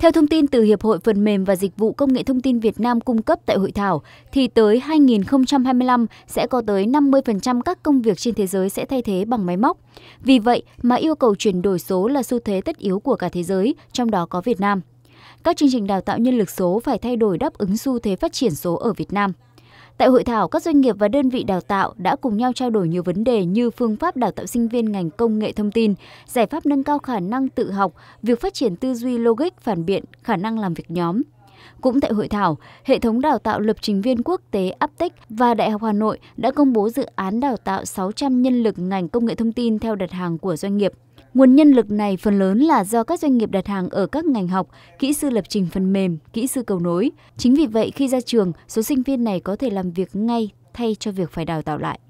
Theo thông tin từ Hiệp hội Phần mềm và Dịch vụ Công nghệ Thông tin Việt Nam cung cấp tại hội thảo, thì tới 2025 sẽ có tới 50% các công việc trên thế giới sẽ thay thế bằng máy móc. Vì vậy mà yêu cầu chuyển đổi số là xu thế tất yếu của cả thế giới, trong đó có Việt Nam. Các chương trình đào tạo nhân lực số phải thay đổi đáp ứng xu thế phát triển số ở Việt Nam. Tại hội thảo, các doanh nghiệp và đơn vị đào tạo đã cùng nhau trao đổi nhiều vấn đề như phương pháp đào tạo sinh viên ngành công nghệ thông tin, giải pháp nâng cao khả năng tự học, việc phát triển tư duy logic, phản biện, khả năng làm việc nhóm. Cũng tại hội thảo, hệ thống đào tạo lập trình viên quốc tế Aptech và Đại học Hà Nội đã công bố dự án đào tạo 600 nhân lực ngành công nghệ thông tin theo đặt hàng của doanh nghiệp. Nguồn nhân lực này phần lớn là do các doanh nghiệp đặt hàng ở các ngành học, kỹ sư lập trình phần mềm, kỹ sư cầu nối. Chính vì vậy, khi ra trường, số sinh viên này có thể làm việc ngay thay cho việc phải đào tạo lại.